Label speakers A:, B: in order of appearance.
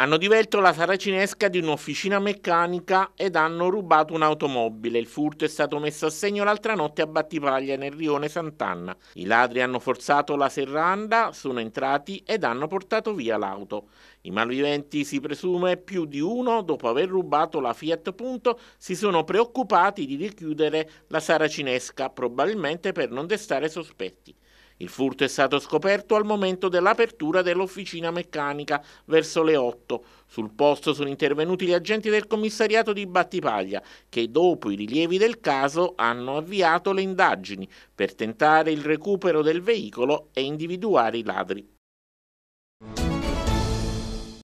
A: Hanno divelto la saracinesca di un'officina meccanica ed hanno rubato un'automobile. Il furto è stato messo a segno l'altra notte a Battipaglia nel rione Sant'Anna. I ladri hanno forzato la serranda, sono entrati ed hanno portato via l'auto. I malviventi si presume più di uno, dopo aver rubato la Fiat Punto, si sono preoccupati di richiudere la saracinesca, probabilmente per non destare sospetti. Il furto è stato scoperto al momento dell'apertura dell'officina meccanica verso le 8. Sul posto sono intervenuti gli agenti del commissariato di Battipaglia che dopo i rilievi del caso hanno avviato le indagini per tentare il recupero del veicolo e individuare i ladri.